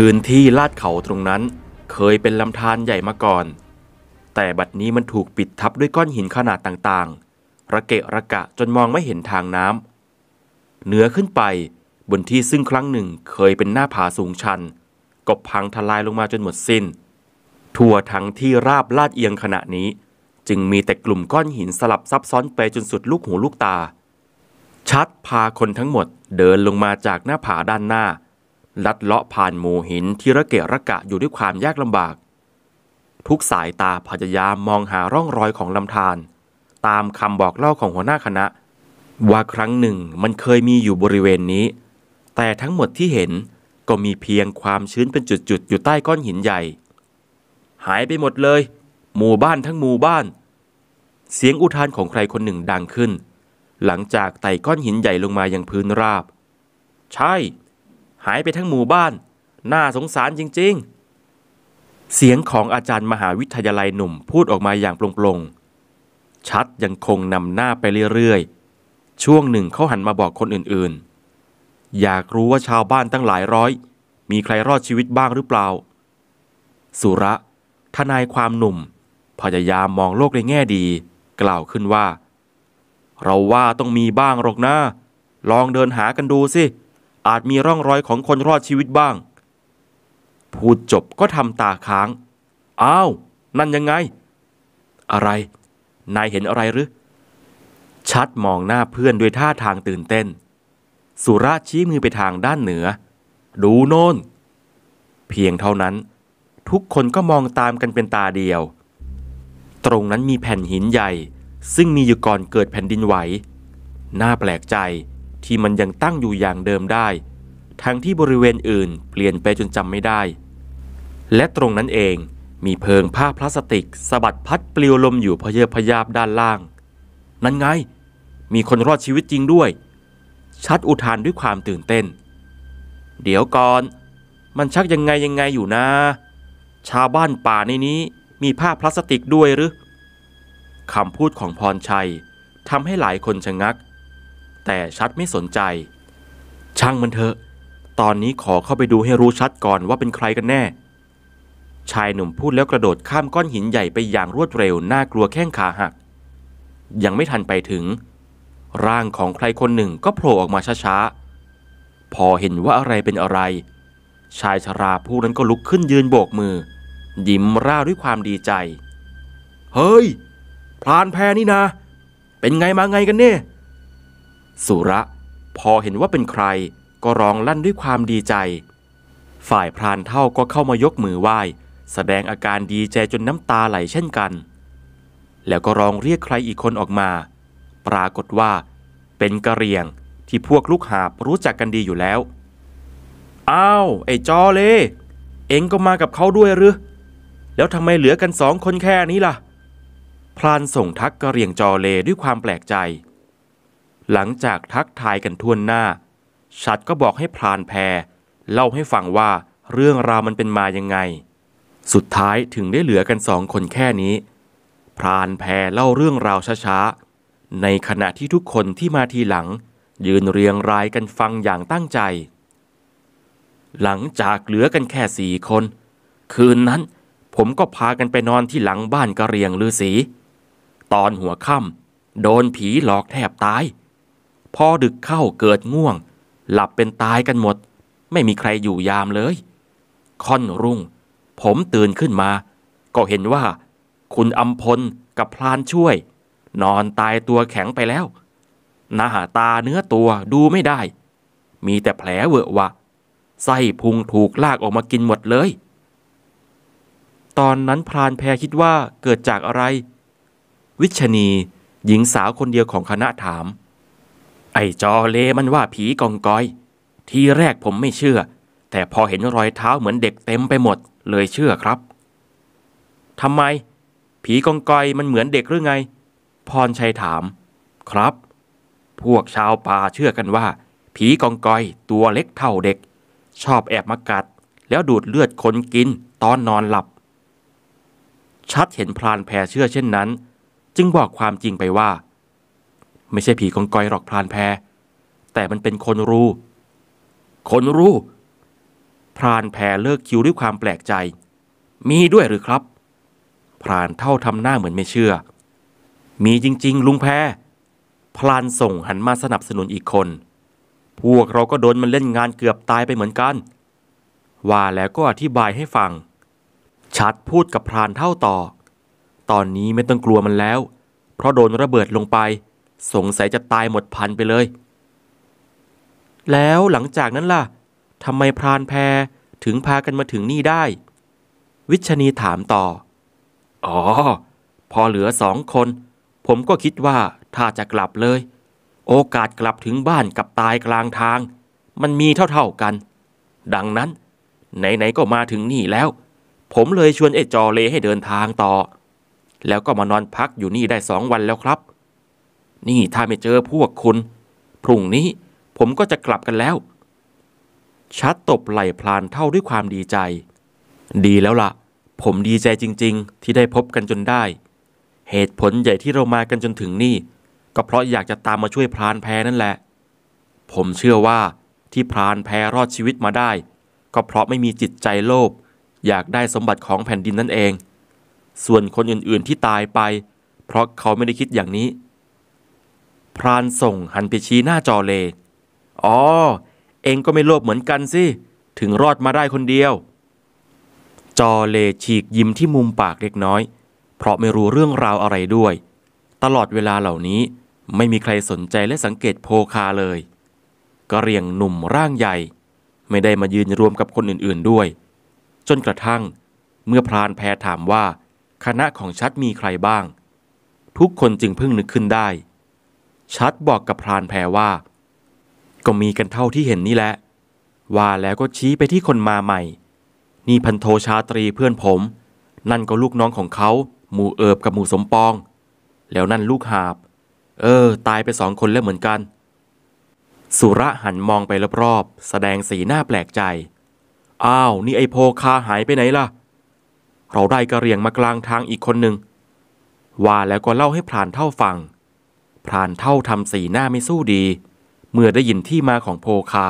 พื้นที่ลาดเขาตรงนั้นเคยเป็นลำธารใหญ่มาก่อน แต่บัดนี้มันถูกปิดทับด้วยก้อนหินขนาดต่างๆ ระเกะระกะจนมองไม่เห็นทางน้ำเหนือขึ้นไปบนที่ซึ่งครั้งหนึ่งเคยเป็นหน้าผาสูงชันก็พังทลายลงมาจนหมดสิน้น ทั่วทั้งที่ราบลาดเอียงขณะนี้ จึงมีแต่กลุ่มก้อนหินสลับซับซ้อนไปจนสุดลูกหูลูกตา ชัดพาคนทั้งหมดเดินลงมาจากหน้าผาด้านหน้าลัดเลาะผ่านหมู่หินที่ระเกะระกะอยู่ด้วยความยากลำบาก ทุกสายตาพยายามมองหาร่องรอยของลำธารตามคำบอกเล่าของหัวหน้าคณะ ว่าครั้งหนึ่งมันเคยมีอยู่บริเวณนี้ แต่ทั้งหมดที่เห็นก็มีเพียงความชื้นเป็นจุดๆ อยู่ใต้ก้อนหินใหญ่ หายไปหมดเลย หมู่บ้านทั้งหมู่บ้าน เสียงอุทานของใครคนหนึ่งดังขึ้น หลังจากไต่ก้อนหินใหญ่ลงมายังพื้นราบ ใช่หายไปทั้งหมู่บ้าน น่าสงสารจริงๆ เสียงของอาจารย์มหาวิทยาลัยหนุ่มพูดออกมาอย่างโปร่งๆ ชัดยังคงนำหน้าไปเรื่อยๆ ช่วงหนึ่งเขาหันมาบอกคนอื่นๆ อยากรู้ว่าชาวบ้านตั้งหลายร้อย มีใครรอดชีวิตบ้างหรือเปล่า สุระทนายความหนุ่ม พยายามมองโลกในแง่ดี กล่าวขึ้นว่า เราว่าต้องมีบ้างหรอกนะลองเดินหากันดูสิเอาจมีร่องรอยของคนรอดชีวิตบ้าง พูดจบก็ทำตาค้าง อ้าว นั่นยังไง อะไร นายเห็นอะไรหรือชัดมองหน้าเพื่อนด้วยท่าทางตื่นเต้น สุราชี้มือไปทางด้านเหนือ ดูโน่น เพียงเท่านั้น ทุกคนก็มองตามกันเป็นตาเดียว ตรงนั้นมีแผ่นหินใหญ่ ซึ่งมีอยู่ก่อนเกิดแผ่นดินไหว น่าแปลกใจที่มันยังตั้งอยู่อย่างเดิมได้ทั้งที่บริเวณอื่น เปลี่ยนไปจนจำไม่ได้ และตรงนั้นเองมีเพิงผ้าพลาสติกสะบัดพัดปลิวลมอยู่พเยอพยาบด้านล่าง นั่นไง มีคนรอดชีวิตจริงด้วย ชัดอุทานด้วยความตื่นเต้น เดี๋ยวก่อนมันชักยังไงยังไงอยู่นะ ชาวบ้านป่าในนี้มีผ้าพลาสติกด้วยหรือคำพูดของพรชัยทำให้หลายคนชะงักแต่ชัดไม่สนใจ ช่างมันเถอะ ตอนนี้ขอเข้าไปดูให้รู้ชัดก่อนว่าเป็นใครกันแน่ ชายหนุ่มพูดแล้วกระโดดข้ามก้อนหินใหญ่ไปอย่างรวดเร็วน่ากลัวแข้งขาหัก ยังไม่ทันไปถึง ร่างของใครคนหนึ่งก็โผล่ออกมาช้าๆ พอเห็นว่าอะไรเป็นอะไร ชายชราผู้นั้นก็ลุกขึ้นยืนโบกมือ ยิ้มร่าด้วยความดีใจ เฮ้ยพรานแพรนี่นะเป็นไงมาไงกันเนี่ยสุระพอเห็นว่าเป็นใครก็ร้องลั่นด้วยความดีใจ ฝ่ายพรานเท่าก็เข้ามายกมือไหว้แสดงอาการดีใจจนน้ำตาไหลเช่นกัน แล้วก็ร้องเรียกใครอีกคนออกมา ปรากฏว่า เป็นกระเรียงที่พวกลูกหาบรู้จักกันดีอยู่แล้วอ้าวไอ้จอเลเองก็มากับเขาด้วยหรือแล้วทำไมเหลือกันสองคนแค่นี้ล่ะพรานส่งทักกระเรียงจอเลด้วยความแปลกใจหลังจากทักทายกันทวนหน้า ชัดก็บอกให้พรานแพรเล่าให้ฟังว่าเรื่องราวมันเป็นมายังไง สุดท้ายถึงได้เหลือกันสองคนแค่นี้ พรานแพรเล่าเรื่องราวช้าๆ ในขณะที่ทุกคนที่มาทีหลัง ยืนเรียงรายกันฟังอย่างตั้งใจ หลังจากเหลือกันแค่สี่คน คืนนั้น ผมก็พากันไปนอนที่หลังบ้านกระเรียงลือสีตอนหัวค่ำโดนผีหลอกแทบตายพอดึกเข้าเกิดง่วง หลับเป็นตายกันหมด ไม่มีใครอยู่ยามเลย ค่อนรุ่ง ผมตื่นขึ้นมา ก็เห็นว่า คุณอัมพลกับพลานช่วย นอนตายตัวแข็งไปแล้ว หน้าตาเนื้อตัวดูไม่ได้ มีแต่แผลเวอะวะไส้พุงถูกลากออกมากินหมดเลย ตอนนั้นพรานแพรคิดว่าเกิดจากอะไร วิชนีหญิงสาวคนเดียวของคณะถามไอ้จอเลมันว่าผีกองกอย ทีแรกผมไม่เชื่อ แต่พอเห็นรอยเท้าเหมือนเด็กเต็มไปหมดเลยเชื่อครับทำไม ผีกองกอยมันเหมือนเด็กหรือไง พรชัยถาม ครับ พวกชาวป่าเชื่อกันว่า ผีกองกอยตัวเล็กเท่าเด็ก ชอบแอบมากัดแล้วดูดเลือดคนกินตอนนอนหลับ ชัดเห็นพรานแพรเชื่อเช่นนั้น จึงบอกความจริงไปว่าไม่ใช่ผีกองกอยหรอกพรานแพรแต่มันเป็นคนรู้ คนรู้ พรานแพรเลิกคิวด้วยความแปลกใจ มีด้วยหรือครับ พรานเท่าทำหน้าเหมือนไม่เชื่อ มีจริงๆ ลุงแพรพรานส่งหันมาสนับสนุนอีกคน พวกเราก็โดนมันเล่นงานเกือบตายไปเหมือนกัน ว่าแล้วก็อธิบายให้ฟัง ชัดพูดกับพรานเท่าต่อ ตอนนี้ไม่ต้องกลัวมันแล้ว เพราะโดนระเบิดลงไปสงสัยจะตายหมดพันไปเลย แล้วหลังจากนั้นล่ะ ทำไมพรานแพรถึงพากันมาถึงนี่ได้ วิชนีถามต่อ อ๋อ พอเหลือสองคน ผมก็คิดว่าถ้าจะกลับเลย โอกาสกลับถึงบ้านกับตายกลางทาง มันมีเท่า ๆ กัน ดังนั้น ไหน ๆ ก็มาถึงนี่แล้ว ผมเลยชวนเอจอเลให้เดินทางต่อ แล้วก็มานอนพักอยู่นี่ได้สองวันแล้วครับนี่ถ้าไม่เจอพวกคุณ พรุ่งนี้ผมก็จะกลับกันแล้ว ชัดตบไหล่พลานเท่าด้วยความดีใจ ดีแล้วละ่ะ ผมดีใจจริงๆ ที่ได้พบกันจนได้ เหตุผลใหญ่ที่เรามากันจนถึงนี่ ก็เพราะอยากจะตามมาช่วยพรานแพ้นั่นแหละ ผมเชื่อว่าที่พรานแพรอดชีวิตมาได้ ก็เพราะไม่มีจิตใจโลภอยากได้สมบัติของแผ่นดินนั่นเอง ส่วนคนอื่นๆที่ตายไป เพราะเขาไม่ได้คิดอย่างนี้พรานส่งหันไปชี้หน้าจอเล อ๋อ เองก็ไม่โลภเหมือนกันสิ ถึงรอดมาได้คนเดียว จอเลฉีกยิ้มที่มุมปากเล็กน้อย เพราะไม่รู้เรื่องราวอะไรด้วย ตลอดเวลาเหล่านี้ไม่มีใครสนใจและสังเกตโพคาเลย ก็เรียงหนุ่มร่างใหญ่ ไม่ได้มายืนรวมกับคนอื่นๆด้วย จนกระทั่ง เมื่อพรานแพรถามว่า คณะของชัดมีใครบ้าง ทุกคนจึงพึ่งนึกขึ้นได้ชัดบอกกับพรานแพรว่า ก็มีกันเท่าที่เห็นนี่แหละ ว่าแล้วก็ชี้ไปที่คนมาใหม่ นี่พันโทชาตรีเพื่อนผม นั่นก็ลูกน้องของเขาหมู่เอิบกับหมู่สมปอง แล้วนั่นลูกหาบ เออ ตายไปสองคนแล้วเหมือนกัน สุระหันมองไปรอบๆแสดงสีหน้าแปลกใจอ้าวนี่ไอโพคาหายไปไหนล่ะ เราได้กระเรียงมากลางทางอีกคนหนึ่งว่าแล้วก็เล่าให้พรานเท่าฟังพรานเท่าทำสีหน้าไม่สู้ดีเมื่อได้ยินที่มาของโพคา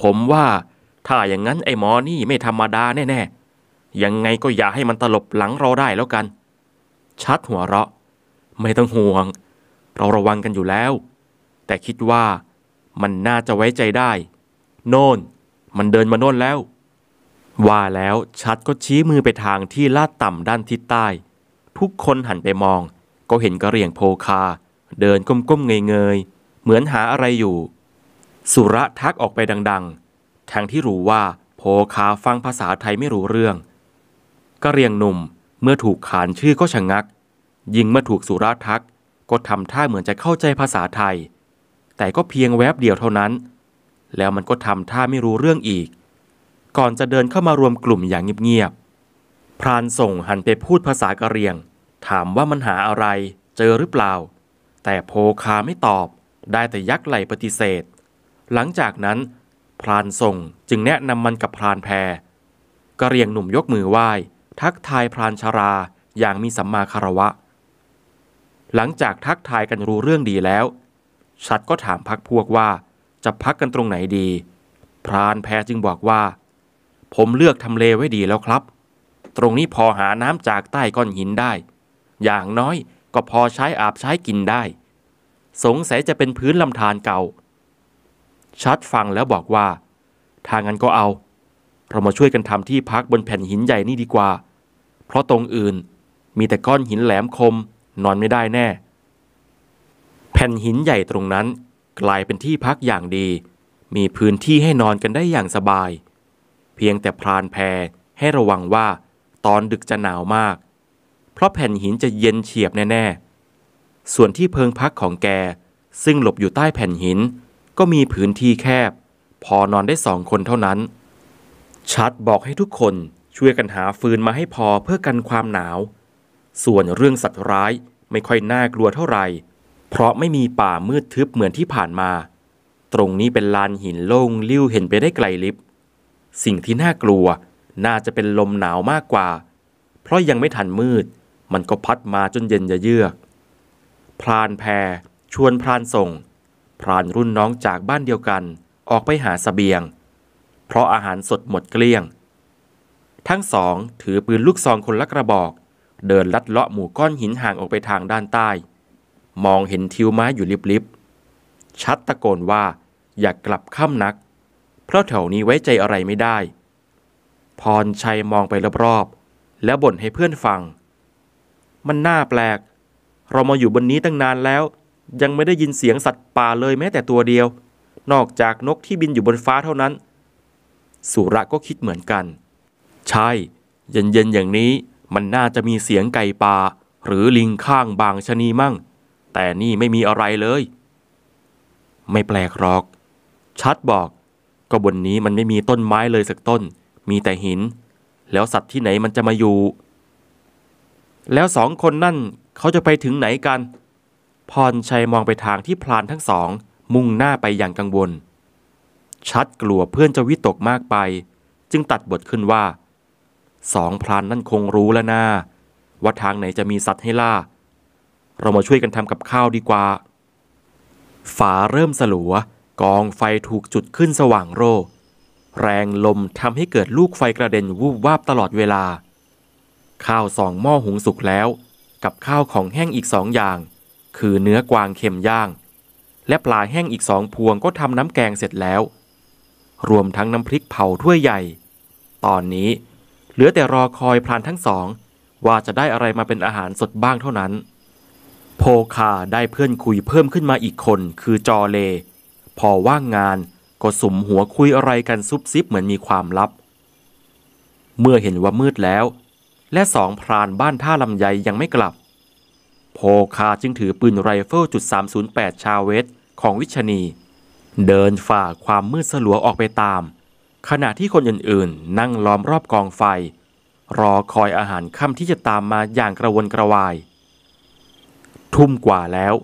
ผมว่าถ้าอย่างนั้นไอ้หมอนี่ไม่ธรรมดาแน่ๆ ยังไงก็อย่าให้มันตลบหลังเราได้แล้วกัน ชัดหัวเราะ ไม่ต้องห่วง เราระวังกันอยู่แล้ว แต่คิดว่ามันน่าจะไว้ใจได้ โน่น มันเดินมาโน่นแล้ว ว่าแล้วชัดก็ชี้มือไปทางที่ลาดต่ำด้านทิศใต้ ทุกคนหันไปมองก็เห็นกระเหรี่ยงโพคา เดินก้มๆเงยๆเหมือนหาอะไรอยู่ สุระทักออกไปดัง ๆทั้งที่รู้ว่า โพคาฟังภาษาไทยไม่รู้เรื่องกระเรียงหนุ่มเมื่อถูกขานชื่อก็ชะงัก ยิงเมื่อถูกสุระทักก็ทำท่าเหมือนจะเข้าใจภาษาไทย แต่ก็เพียงแวบเดียวเท่านั้น แล้วมันก็ทำท่าไม่รู้เรื่องอีก ก่อนจะเดินเข้ามารวมกลุ่มอย่างเงียบๆพรานส่งหันไปพูดภาษากะเรียงถามว่ามันหาอะไรเจอหรือเปล่า แต่โพคาไม่ตอบ ได้แต่ยักไหลปฏิเสธ หลังจากนั้น พรานส่งจึงแนะนำมันกับพรานแพรกระเรียงหนุ่มยกมือไหว้ทักทายพรานชาราอย่างมีสัมมาคารวะ หลังจากทักทายกันรู้เรื่องดีแล้ว ชัดก็ถามพักพวกว่าจะพักกันตรงไหนดี พรานแพรจึงบอกว่า ผมเลือกทำเลไว้ดีแล้วครับ ตรงนี้พอหาน้ำจากใต้ก้อนหินได้อย่างน้อยก็พอใช้อาบใช้กินได้ สงสัยจะเป็นพื้นลำธารเก่า ชัดฟังแล้วบอกว่า ทางนั้นก็เอา เรามาช่วยกันทำที่พักบนแผ่นหินใหญ่นี่ดีกว่า เพราะตรงอื่นมีแต่ก้อนหินแหลมคม นอนไม่ได้แน่ แผ่นหินใหญ่ตรงนั้น กลายเป็นที่พักอย่างดี มีพื้นที่ให้นอนกันได้อย่างสบาย เพียงแต่พรานแพรให้ระวังว่า ตอนดึกจะหนาวมากเพราะแผ่นหินจะเย็นเฉียบแน่ๆ ส่วนที่เพิงพักของแก ซึ่งหลบอยู่ใต้แผ่นหิน ก็มีพื้นที่แคบ พอนอนได้สองคนเท่านั้น ชัดบอกให้ทุกคนช่วยกันหาฟืนมาให้พอเพื่อกันความหนาว ส่วนเรื่องสัตว์ร้ายไม่ค่อยน่ากลัวเท่าไหร่เพราะไม่มีป่ามืดทึบเหมือนที่ผ่านมา ตรงนี้เป็นลานหินโล่งลิ้วเห็นไปได้ไกลลิบสิ่งที่น่ากลัวน่าจะเป็นลมหนาวมากกว่า เพราะยังไม่ทันมืดมันก็พัดมาจนเย็นยะเยือกพรานแพรชวนพรานส่งพรานรุ่นน้องจากบ้านเดียวกัน ออกไปหาสเสบียง เพราะอาหารสดหมดเกลี้ยง ทั้งสองถือปืนลูกซองคนละกระบอก เดินลัดเลาะหมู่ก้อนหินห่างออกไปทางด้านใต้ มองเห็นทิวไม้อยู่ลิบ ๆ ชัดตะโกนว่า อยากกลับค่ำนัก เพราะแถวนี้ไว้ใจอะไรไม่ได้ พรชัยมองไปรอบๆแล้วบ่นให้เพื่อนฟังมันน่าแปลก เรามาอยู่บนนี้ตั้งนานแล้ว ยังไม่ได้ยินเสียงสัตว์ป่าเลยแม้แต่ตัวเดียว นอกจากนกที่บินอยู่บนฟ้าเท่านั้น สุระก็คิดเหมือนกัน ใช่ เย็นๆ อย่างนี้ มันน่าจะมีเสียงไก่ป่า หรือลิงข้างบางชนีมั่ง แต่นี่ไม่มีอะไรเลย ไม่แปลกหรอก ชัดบอก ก็บนนี้มันไม่มีต้นไม้เลยสักต้น มีแต่หิน แล้วสัตว์ที่ไหนมันจะมาอยู่แล้วสองคนนั่นเขาจะไปถึงไหนกัน พรชัยมองไปทางที่พลานทั้งสอง มุ่งหน้าไปอย่างกังวล ชัดกลัวเพื่อนจะวิตกมากไป จึงตัดบทขึ้นว่า สองพรานนั่นคงรู้แล้วนาว่าทางไหนจะมีสัตว์ให้ล่า เรามาช่วยกันทำกับข้าวดีกว่า ฝาเริ่มสลัวกองไฟถูกจุดขึ้นสว่างโร แรงลมทำให้เกิดลูกไฟกระเด็นวูบวาบตลอดเวลาข้าวสองหม้อหุงสุกแล้ว กับข้าวของแห้งอีกสองอย่าง คือเนื้อกวางเค็มย่างและปลาแห้งอีกสองพวงก็ทำน้ำแกงเสร็จแล้ว รวมทั้งน้ำพริกเผาถ้วยใหญ่ ตอนนี้ เหลือแต่รอคอยพรานทั้งสอง ว่าจะได้อะไรมาเป็นอาหารสดบ้างเท่านั้น โพคาได้เพื่อนคุยเพิ่มขึ้นมาอีกคนคือจอเล พอว่างงานก็สุมหัวคุยอะไรกันซุบซิบเหมือนมีความลับ เมื่อเห็นว่ามืดแล้วและสองพรานบ้านท่าลำไยยังไม่กลับ โพคาจึงถือปืนไรเฟิลจุด308ชาเวสของวิชนีเดินฝ่าความมืดสลัวออกไปตาม ขณะที่คนอื่นๆนั่งล้อมรอบกองไฟ รอคอยอาหารค่ำที่จะตามมาอย่างกระวนกระวาย ทุ่มกว่าแล้ว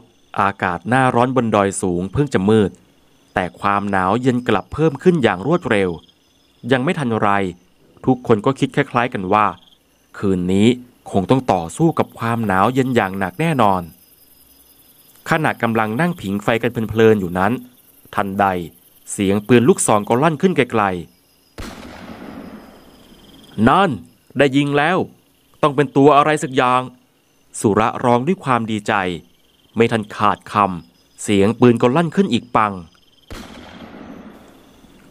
อากาศหน้าร้อนบนดอยสูงเพิ่งจะมืด แต่ความหนาวเย็นกลับเพิ่มขึ้นอย่างรวดเร็ว ยังไม่ทันไร ทุกคนก็คิดคล้ายๆกันว่าคืนนี้คงต้องต่อสู้กับความหนาวเย็นอย่างหนักแน่นอน ขณะกำลังนั่งผิงไฟกันเพลินๆอยู่นั้น ทันใดเสียงปืนลูกซองก็ลั่นขึ้นไกลๆนั่นได้ยิงแล้ว ต้องเป็นตัวอะไรสักอย่าง สุระร้องด้วยความดีใจ ไม่ทันขาดคำเสียงปืนก็ลั่นขึ้นอีกปัง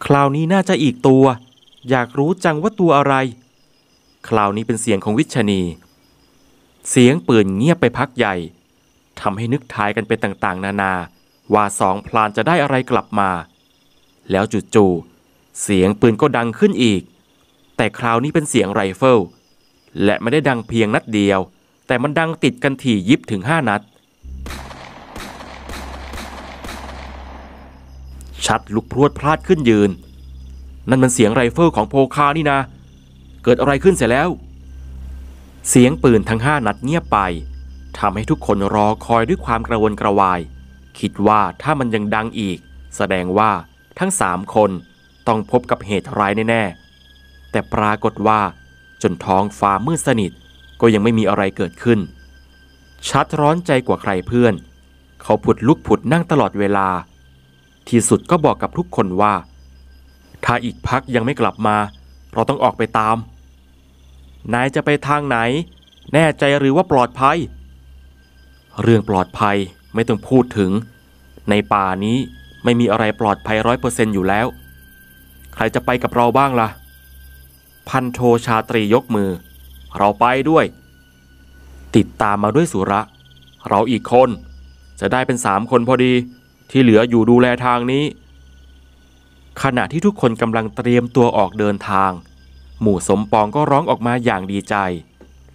คราวนี้น่าจะอีกตัว อยากรู้จังว่าตัวอะไรคราวนี้เป็นเสียงของวิชนีเสียงปืนเงียบไปพักใหญ่ ทำให้นึกทายกันไปต่างๆ นานา ว่าสองพลานจะได้อะไรกลับมา แล้วจู่ๆเสียงปืนก็ดังขึ้นอีก แต่คราวนี้เป็นเสียงไรเฟิลและไม่ได้ดังเพียงนัดเดียว แต่มันดังติดกันถี่ยิบถึงห้านัด ชัดลุกพรวดพลาดขึ้นยืน นั่นมันเสียงไรเฟิลของโพคานี่นะเกิดอะไรขึ้นเสร็จแล้ว เสียงปืนทั้งห้านัดเงียบไปทำให้ทุกคนรอคอยด้วยความกระวนกระวาย คิดว่าถ้ามันยังดังอีก แสดงว่าทั้งสามคนต้องพบกับเหตุร้ายแน่แต่ปรากฏว่าจนท้องฟ้ามืดสนิทก็ยังไม่มีอะไรเกิดขึ้น ชัดร้อนใจกว่าใครเพื่อน เขาผุดลุกผุดนั่งตลอดเวลา ที่สุดก็บอกกับทุกคนว่า ถ้าอีกพักยังไม่กลับมา เราต้องออกไปตามนายจะไปทางไหน แน่ใจหรือว่าปลอดภัย เรื่องปลอดภัยไม่ต้องพูดถึง ในป่านี้ไม่มีอะไรปลอดภัยร้อยเปอร์เซนต์อยู่แล้ว ใครจะไปกับเราบ้างละ่ะ พันโทชาตรียกมือ เราไปด้วย ติดตามมาด้วยสุระ เราอีกคน จะได้เป็นสามคนพอดีที่เหลืออยู่ดูแลทางนี้ ขณะที่ทุกคนกำลังเตรียมตัวออกเดินทางหมู่สมปองก็ร้องออกมาอย่างดีใจ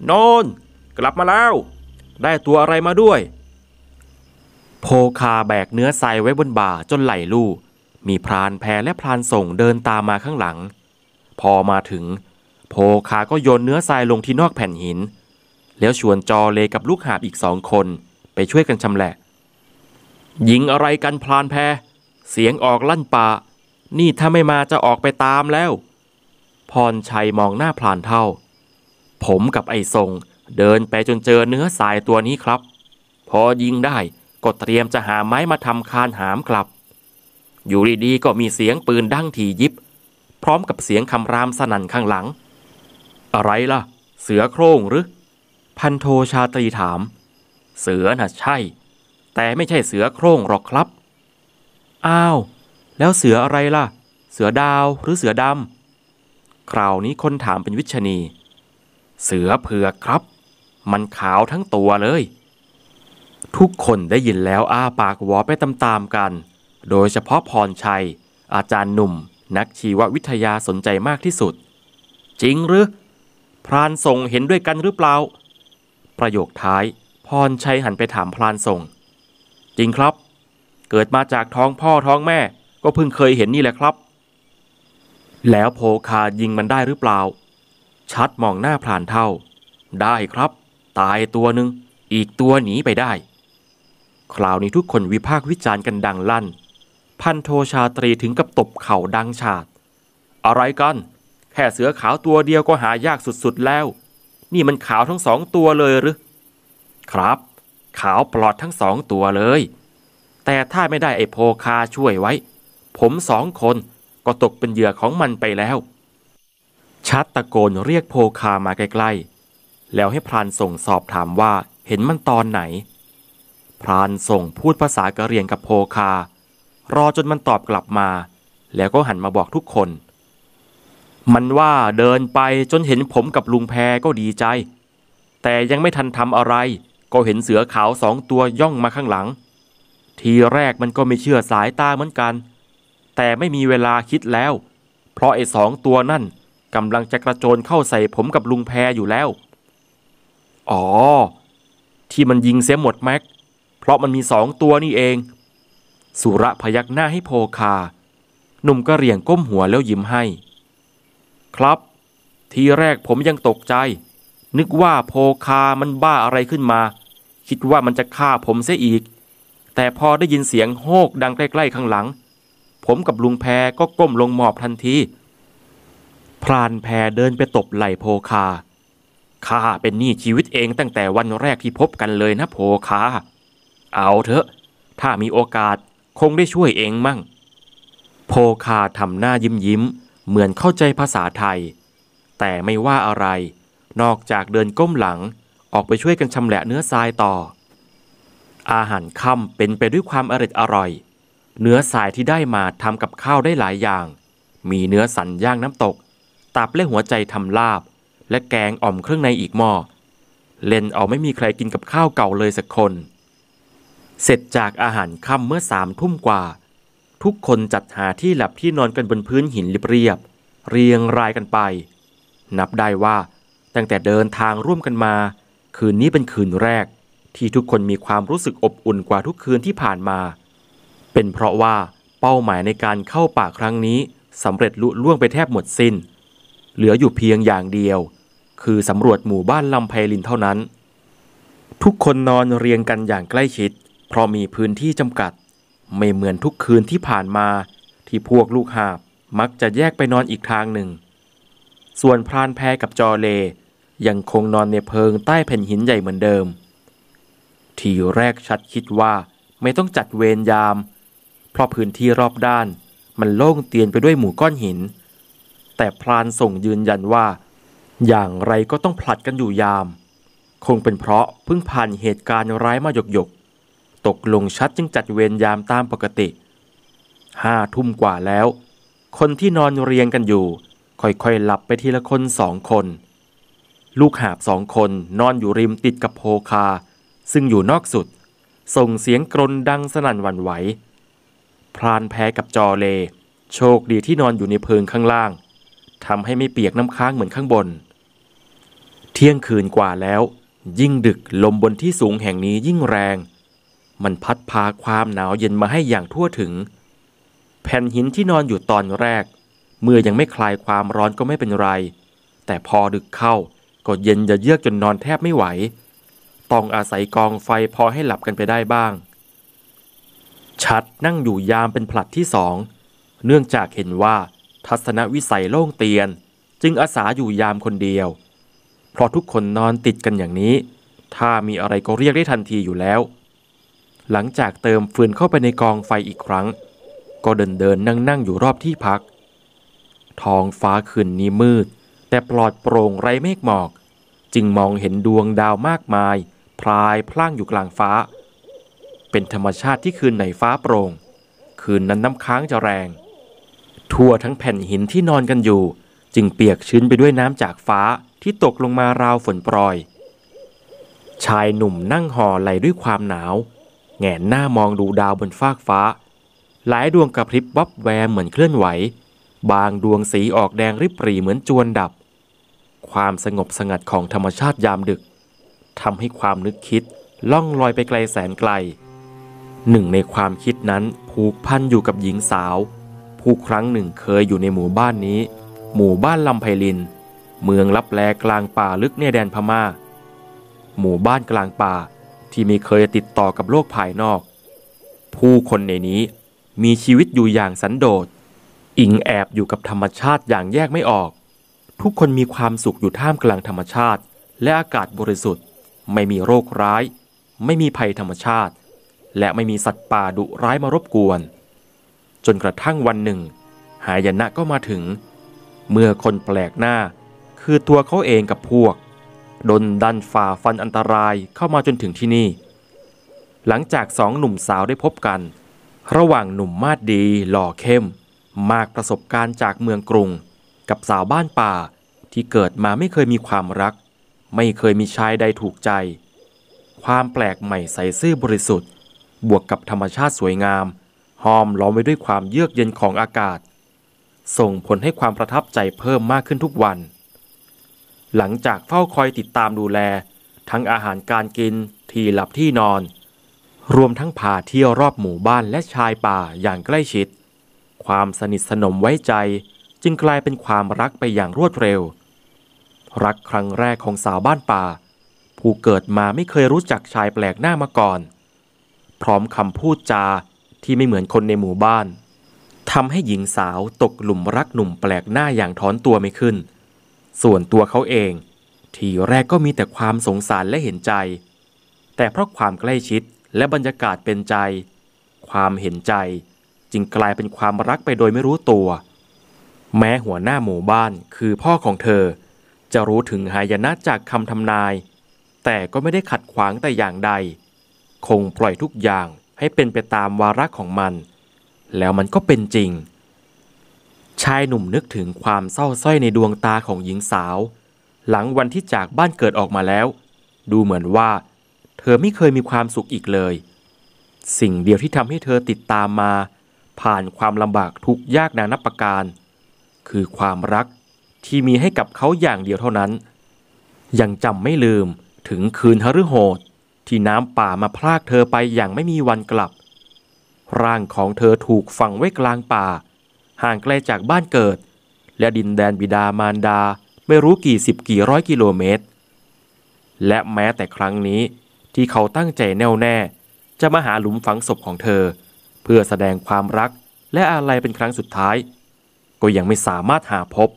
โนน กลับมาแล้ว ได้ตัวอะไรมาด้วย โพคาแบกเนื้อใสยไว้บนบ่าจนไหลลู่มีพรานแพและพรานส่งเดินตามมาข้างหลัง พอมาถึง โพคาก็โยนเนื้อทรายลงที่นอกแผ่นหิน แล้วชวนจอเลกับลูกหาบอีกสองคนไปช่วยกันชำแหละยิงอะไรกันพรานแพ เสียงออกลั่นป่า นี่ถ้าไม่มาจะออกไปตามแล้วพรชัยมองหน้าพลานเท่าผมกับไอ้ทรงเดินไปจนเจอเนื้อสายตัวนี้ครับ พอยิงได้ก็เตรียมจะหาไม้มาทำคานหามกลับ อยู่ดีๆก็มีเสียงปืนดังทียิบ พร้อมกับเสียงคำรามสนั่นข้างหลัง อะไรล่ะ เสือโคร่งหรือพันโทชาตรีถาม เสือน่ะ ใช่ แต่ไม่ใช่เสือโคร่งหรอกครับ อ้าว แล้วเสืออะไรล่ะ เสือดาวหรือเสือดำคราวนี้คนถามเป็นวิชนีเสือเผือกครับ มันขาวทั้งตัวเลย ทุกคนได้ยินแล้วอ้าปากวอไปตามๆกัน โดยเฉพาะพรชัย อาจารย์หนุ่ม นักชีววิทยาสนใจมากที่สุด จริงหรือ พรานส่งเห็นด้วยกันหรือเปล่า ประโยคท้ายพรชัยหันไปถามพรานส่ง จริงครับ เกิดมาจากท้องพ่อท้องแม่ก็เพิ่งเคยเห็นนี่แหละครับแล้วโพคายิงมันได้หรือเปล่า ชัดมองหน้าพรานเท่า ได้ครับ ตายตัวหนึ่งอีกตัวหนีไปได้ คราวนี้ทุกคนวิพากษ์วิจารณ์กันดังลั่น พันโทชาตรีถึงกับตบเข่าดังฉาดอะไรกันแค่เสือขาวตัวเดียวก็หายากสุดๆแล้ว นี่มันขาวทั้งสองตัวเลยหรือครับ ขาวปลอดทั้งสองตัวเลย แต่ถ้าไม่ได้ไอโพคาช่วยไว้ ผมสองคนก็ตกเป็นเหยื่อของมันไปแล้ว ชัดตะโกนเรียกโพคามาใกล้ๆ แล้วให้พรานส่งสอบถามว่าเห็นมันตอนไหน พรานส่งพูดภาษากะเรียงกับโพคา รอจนมันตอบกลับมา แล้วก็หันมาบอกทุกคน มันว่าเดินไปจนเห็นผมกับลุงแพก็ดีใจ แต่ยังไม่ทันทำอะไร ก็เห็นเสือขาวสองตัวย่องมาข้างหลัง ทีแรกมันก็ไม่เชื่อสายตาเหมือนกันเแต่ไม่มีเวลาคิดแล้ว เพราะไอ้สองตัวนั่นกำลังจะกระโจนเข้าใส่ผมกับลุงแพรอยู่แล้ว อ๋อ ที่มันยิงเสียหมดแม็ก เพราะมันมีสองตัวนี่เอง สุระพยักหน้าให้โพคาหนุ่มก็เหรี่ยงก้มหัวแล้วยิ้มให้ ครับ ทีแรกผมยังตกใจ นึกว่าโพคามันบ้าอะไรขึ้นมา คิดว่ามันจะฆ่าผมเสียอีก แต่พอได้ยินเสียงโฮกดังใกล้ ๆข้างหลังผมกับลุงแพรก็ก้มลงหมอบทันที พรานแพรเดินไปตบไหล่โพคา ข้าเป็นหนี้ชีวิตเองตั้งแต่วันแรกที่พบกันเลยนะโพคา เอาเถอะ ถ้ามีโอกาสคงได้ช่วยเองมั่ง โพคาทำหน้ายิ้มยิ้มเหมือนเข้าใจภาษาไทย แต่ไม่ว่าอะไร นอกจากเดินก้มหลังออกไปช่วยกันชำแหละเนื้อทรายต่อ อาหารค่ำเป็นไปด้วยความอร็ดอร่อยเนื้อสายที่ได้มาทำกับข้าวได้หลายอย่าง มีเนื้อสันย่างน้ำตก ตับและหัวใจทำลาบ และแกงอ่อมเครื่องในอีกหม้อ เล่นเอาไม่มีใครกินกับข้าวเก่าเลยสักคน เสร็จจากอาหารค่ำเมื่อสามทุ่มกว่า ทุกคนจัดหาที่หลับที่นอนกันบนพื้นหินเรียบ เรียงรายกันไป นับได้ว่าตั้งแต่เดินทางร่วมกันมา คืนนี้เป็นคืนแรก ที่ทุกคนมีความรู้สึกอบอุ่นกว่าทุกคืนที่ผ่านมาเป็นเพราะว่าเป้าหมายในการเข้าป่าครั้งนี้สำเร็จลุล่วงไปแทบหมดสิน้นเหลืออยู่เพียงอย่างเดียว คือสำรวจหมู่บ้านลำไพลินเท่านั้น ทุกคนนอนเรียงกันอย่างใกล้ชิด เพราะมีพื้นที่จำกัด ไม่เหมือนทุกคืนที่ผ่านมาที่พวกลูกหาบมักจะแยกไปนอนอีกทางหนึ่ง ส่วนพรานแพกับจอเล ยังคงนอนในเพิงใต้แผ่นหินใหญ่เหมือนเดิมที่แรกชัดคิดว่าไม่ต้องจัดเวรยามเพราะพื้นที่รอบด้าน มันโล่งเตียนไปด้วยหมู่ก้อนหิน แต่พรานส่งยืนยันว่า อย่างไรก็ต้องผลัดกันอยู่ยาม คงเป็นเพราะเพิ่งผ่านเหตุการณ์ร้ายมาหยกหยกตกลงชัดจึงจัดเวรยามตามปกติห้าทุ่มกว่าแล้ว คนที่นอนเรียงกันอยู่ ค่อยๆหลับไปทีละคนสองคน ลูกหาบสองคนนอนอยู่ริมติดกับโพคา ซึ่งอยู่นอกสุด ส่งเสียงกรนดังสนั่นหวั่นไหวพรานแพ้กับจอเล โชคดีที่นอนอยู่ในเพิงข้างล่างทำให้ไม่เปียกน้ำค้างเหมือนข้างบน เที่ยงคืนกว่าแล้ว ยิ่งดึกลมบนที่สูงแห่งนี้ยิ่งแรง มันพัดพาความหนาวเย็นมาให้อย่างทั่วถึง แผ่นหินที่นอนอยู่ตอนแรก เมื่อยังไม่คลายความร้อนก็ไม่เป็นไร แต่พอดึกเข้าก็เย็นจะเยือกจนนอนแทบไม่ไหว ต้องอาศัยกองไฟพอให้หลับกันไปได้บ้างชัดนั่งอยู่ยามเป็นผลัดที่สอง เนื่องจากเห็นว่าทัศนวิสัยโล่งเตียนจึงอาสาอยู่ยามคนเดียว เพราะทุกคนนอนติดกันอย่างนี้ ถ้ามีอะไรก็เรียกได้ทันทีอยู่แล้ว หลังจากเติมฟืนเข้าไปในกองไฟอีกครั้ง ก็เดินเดินนั่งนั่งอยู่รอบที่พักท้องฟ้าคืนนี้มืด แต่ปลอดโปร่งไรเมฆหมอก จึงมองเห็นดวงดาวมากมายพลายพล่างอยู่กลางฟ้าเป็นธรรมชาติที่คืนไหนฟ้าโปรง่ง คืนนั้นน้ำค้างจะแรง ทั่วทั้งแผ่นหินที่นอนกันอยู่ จึงเปียกชื้นไปด้วยน้ำจากฟ้าที่ตกลงมาราวฝนปรอย ชายหนุ่มนั่งห่อไหลด้วยความหนาว แงนหน้ามองดูดาวบนฟากฟ้า หลายดวงกระพริบวับแวมเหมือนเคลื่อนไหว บางดวงสีออกแดงริบหรี่เหมือนจวนดับ ความสงบสงัดของธรรมชาติยามดึกทำให้ความนึกคิด ล่องลอยไปไกลแสนไกลหนึ่งในความคิดนั้นผูกพันอยู่กับหญิงสาวผู้ครั้งหนึ่งเคยอยู่ในหมู่บ้านนี้ หมู่บ้านลำไพลิน เมืองลับแลกลางป่าลึกในแดนพมา่า หมู่บ้านกลางป่าที่มีเคยติดต่อกับโลกภายนอก ผู้คนในนี้มีชีวิตอยู่อย่างสันโดษอิงแอบอยู่กับธรรมชาติอย่างแยกไม่ออก ทุกคนมีความสุขอยู่ท่ามกลางธรรมชาติและอากาศบริสุทธิ์ไม่มีโรคร้าย ไม่มีภัยธรรมชาติและไม่มีสัตว์ป่าดุร้ายมารบกวน จนกระทั่งวันหนึ่ง หายนะก็มาถึง เมื่อคนแปลกหน้าคือตัวเขาเองกับพวก ดนดันฝ่าฟันอันตรายเข้ามาจนถึงที่นี่ หลังจากสองหนุ่มสาวได้พบกัน ระหว่างหนุ่มมาดดีหล่อเข้ม มากประสบการณ์จากเมืองกรุง กับสาวบ้านป่าที่เกิดมาไม่เคยมีความรัก ไม่เคยมีชายใดถูกใจ ความแปลกใหม่ใสซื่อบริสุทธิ์บวกกับธรรมชาติสวยงาม ห้อมล้อมไว้ด้วยความเยือกเย็นของอากาศ ส่งผลให้ความประทับใจเพิ่มมากขึ้นทุกวัน หลังจากเฝ้าคอยติดตามดูแล ทั้งอาหารการกินที่หลับที่นอน รวมทั้งพาเที่ยวรอบหมู่บ้านและชายป่าอย่างใกล้ชิด ความสนิทสนมไว้ใจจึงกลายเป็นความรักไปอย่างรวดเร็ว รักครั้งแรกของสาวบ้านป่า ผู้เกิดมาไม่เคยรู้จักชายแปลกหน้ามาก่อนพร้อมคำพูดจาที่ไม่เหมือนคนในหมู่บ้านทำให้หญิงสาวตกหลุมรักหนุ่มแปลกหน้าอย่างถอนตัวไม่ขึ้น ส่วนตัวเขาเอง ทีแรกก็มีแต่ความสงสารและเห็นใจ แต่เพราะความใกล้ชิดและบรรยากาศเป็นใจ ความเห็นใจจึงกลายเป็นความรักไปโดยไม่รู้ตัว แม้หัวหน้าหมู่บ้านคือพ่อของเธอ จะรู้ถึงหายนะจากคำทำนาย แต่ก็ไม่ได้ขัดขวางแต่อย่างใดคงปล่อยทุกอย่างให้เป็นไปตามวาระของมัน แล้วมันก็เป็นจริง ชายหนุ่มนึกถึงความเศร้าส้อยในดวงตาของหญิงสาว หลังวันที่จากบ้านเกิดออกมาแล้ว ดูเหมือนว่าเธอไม่เคยมีความสุขอีกเลย สิ่งเดียวที่ทำให้เธอติดตามมา ผ่านความลำบากทุกยากนานับประการ คือความรักที่มีให้กับเขาอย่างเดียวเท่านั้น ยังจำไม่ลืมถึงคืนฮฤโหดที่น้ำป่ามาพรากเธอไปอย่างไม่มีวันกลับร่างของเธอถูกฝังไว้กลางป่า ห่างไกลจากบ้านเกิด และดินแดนบิดามารดาไม่รู้กี่สิบกี่ร้อยกิโลเมตร และแม้แต่ครั้งนี้ที่เขาตั้งใจแน่วแน่ จะมาหาหลุมฝังศพของเธอ เพื่อแสดงความรักและอะไรเป็นครั้งสุดท้าย ก็ยังไม่สามารถหาพบ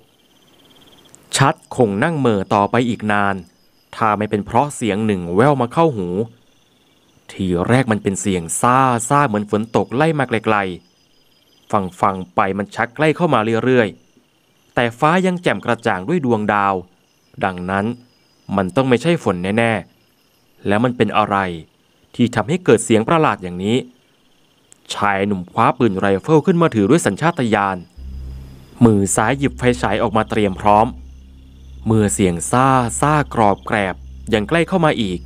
ชัดคงนั่งเม่อต่อไปอีกนานถ้าไม่เป็นเพราะเสียงหนึ่งแว่วมาเข้าหู ทีแรกมันเป็นเสียงซาซาเหมือนฝนตกไล่มาไกลๆฟังฟังไปมันชักใกล้เข้ามาเรื่อยๆแต่ฟ้ายังแจ่มกระจ่างด้วยดวงดาว ดังนั้นมันต้องไม่ใช่ฝนแน่ ๆ แล้วมันเป็นอะไรที่ทำให้เกิดเสียงประหลาดอย่างนี้ ชายหนุ่มคว้าปืนไรเฟิลขึ้นมาถือด้วยสัญชาตญาณมือซ้ายหยิบไฟฉายออกมาเตรียมพร้อมเมื่อเสียงซ่าซ่ากรอบแกรบ ยังใกล้เข้ามาอีก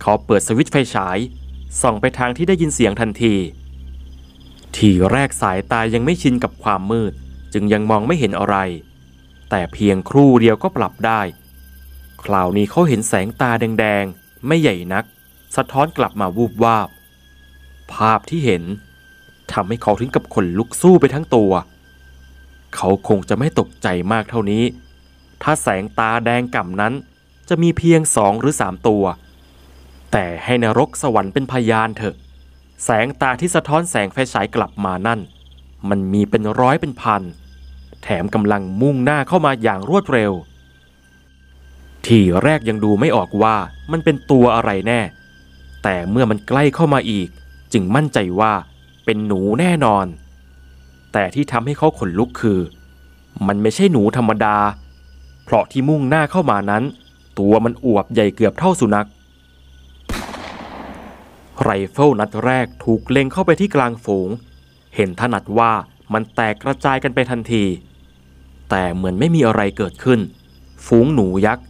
เขาเปิดสวิตช์ไฟฉาย ส่องไปทางที่ได้ยินเสียงทันที ทีแรกสายตายังไม่ชินกับความมืด จึงยังมองไม่เห็นอะไร แต่เพียงครู่เดียวก็ปรับได้ คราวนี้เขาเห็นแสงตาแดงๆ ไม่ใหญ่นัก สะท้อนกลับมาวูบวาบ ภาพที่เห็นทำให้เขาถึงกับขนลุกสู้ไปทั้งตัว เขาคงจะไม่ตกใจมากเท่านี้ถ้าแสงตาแดงก่ำนั้นจะมีเพียงสองหรือสามตัว แต่ให้นรกสวรรค์เป็นพยานเถอะ แสงตาที่สะท้อนแสงไฟฉายกลับมานั่น มันมีเป็นร้อยเป็นพันแถมกำลังมุ่งหน้าเข้ามาอย่างรวดเร็วทีแรกยังดูไม่ออกว่ามันเป็นตัวอะไรแน่ แต่เมื่อมันใกล้เข้ามาอีก จึงมั่นใจว่าเป็นหนูแน่นอน แต่ที่ทำให้เขาขนลุกคือ มันไม่ใช่หนูธรรมดาเพราะที่มุ่งหน้าเข้ามานั้น ตัวมันอวบใหญ่เกือบเท่าสุนัขไรเฟิลนัดแรกถูกเล็งเข้าไปที่กลางฝูง เห็นถนัดว่ามันแตกกระจายกันไปทันที แต่เหมือนไม่มีอะไรเกิดขึ้น ฝูงหนูยักษ์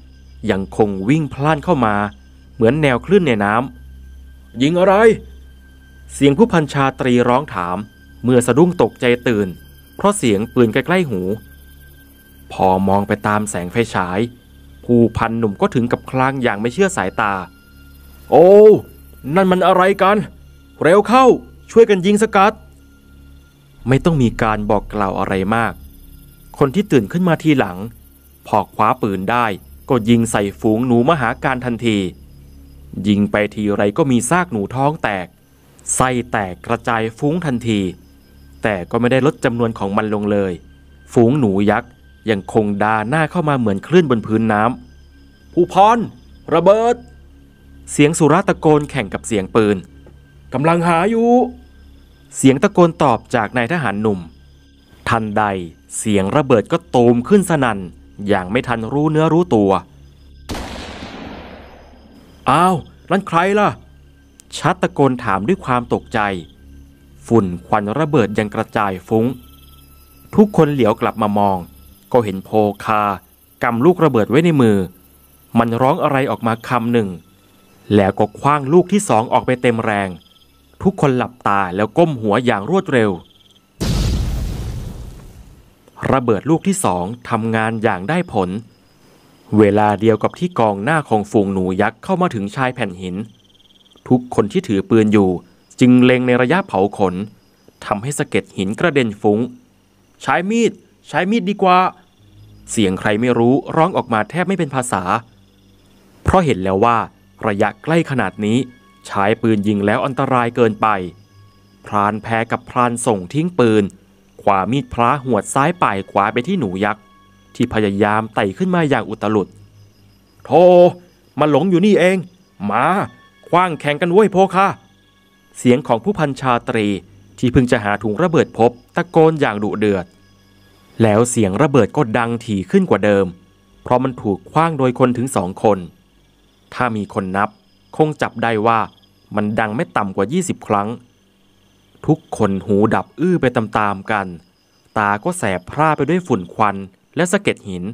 ยังคงวิ่งพล่านเข้ามา เหมือนแนวคลื่นในน้ำยิงอะไร เสียงผู้พันชาตรีร้องถาม เมื่อสะดุ้งตกใจตื่น เพราะเสียงปืนใกล้ๆหูพอมองไปตามแสงไฟฉาย ผู้พันหนุ่มก็ถึงกับคลางอย่างไม่เชื่อสายตา โอ้ นั่นมันอะไรกัน เร็วเข้า ช่วยกันยิงสกัด ไม่ต้องมีการบอกกล่าวอะไรมาก คนที่ตื่นขึ้นมาทีหลัง พอคว้าปืนได้ ก็ยิงใส่ฝูงหนูมหาการทันที ยิงไปทีไรก็มีซากหนูท้องแตกไส้แตกกระจายฟุ้งทันที แต่ก็ไม่ได้ลดจำนวนของมันลงเลย ฝูงหนูยักษ์ยังคงดาหน้าเข้ามาเหมือนคลื่นบนพื้นน้ำ ผู้พรระเบิด เสียงสุราตะโกนแข่งกับเสียงปืนกำลังหาอยู่ เสียงตะโกนตอบจากนายทหารหนุ่ม ทันใดเสียงระเบิดก็ตูมขึ้นสนัน่นอย่างไม่ทันรู้เนื้อรู้ตัว อ้าวนั่นใครล่ะ ชัดตะโกนถามด้วยความตกใจ ฝุ่นควันระเบิดยังกระจายฟุง้ง ทุกคนเหลียวกลับมามองก็เห็นโพคา กำลูกระเบิดไว้ในมือ มันร้องอะไรออกมาคำหนึ่ง แล้วก็คว้างลูกที่สองออกไปเต็มแรง ทุกคนหลับตาแล้วก้มหัวอย่างรวดเร็ว ระเบิดลูกที่สองทำงานอย่างได้ผล เวลาเดียวกับที่กองหน้าของฝูงหนูยักษ์เข้ามาถึงชายแผ่นหินทุกคนที่ถือปืนอยู่ จึงเล็งในระยะเผาขนทำให้สะเก็ดหินกระเด็นฟุง้งใช้มีดใช้มีดดีกว่าเสียงใครไม่รู้ร้องออกมาแทบไม่เป็นภาษา เพราะเห็นแล้วว่า ระยะใกล้ขนาดนี้ ใช้ปืนยิงแล้วอันตรายเกินไป พรานแพ้กับพรานส่งทิ้งปืน ขวามีดพระหวดซ้ายป่ายขวาไปที่หนูยักษ์ที่พยายามไต่ขึ้นมาอย่างอุตลุดโธมาหลงอยู่นี่เอง มาคว้างแข่งกันเว้ยโพคะเสียงของผู้พันชาตรีที่เพิ่งจะหาถุงระเบิดพบตะโกนอย่างดุเดือดแล้วเสียงระเบิดก็ดังถี่ขึ้นกว่าเดิม เพราะมันถูกคว้างโดยคนถึงสองคน ถ้ามีคนนับคงจับได้ว่ามันดังไม่ต่ำกว่า 20 ครั้ง ทุกคนหูดับอื้อไปตามๆกัน ตาก็แสบพร่าไปด้วยฝุ่นควันและสะเก็ดหิน